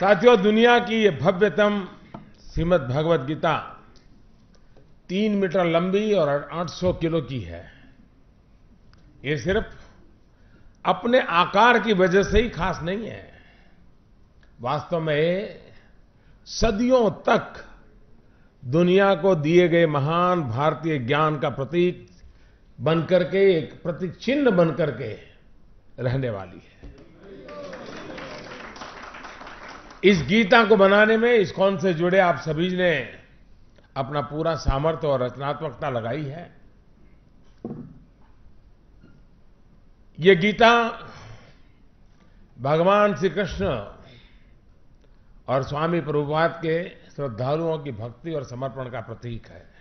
साथियों दुनिया की ये भव्यतम श्रीमद भगवद गीता तीन मीटर लंबी और 800 किलो की है ये सिर्फ अपने आकार की वजह से ही खास नहीं है वास्तव में सदियों तक दुनिया को दिए गए महान भारतीय ज्ञान का प्रतीक बनकर के एक प्रतीक चिन्ह बनकर के रहने वाली है इस गीता को बनाने में कौन से जुड़े आप सभी ने अपना पूरा सामर्थ्य और रचनात्मकता लगाई है ये गीता भगवान श्री कृष्ण और स्वामी प्रभुपाद के श्रद्धालुओं की भक्ति और समर्पण का प्रतीक है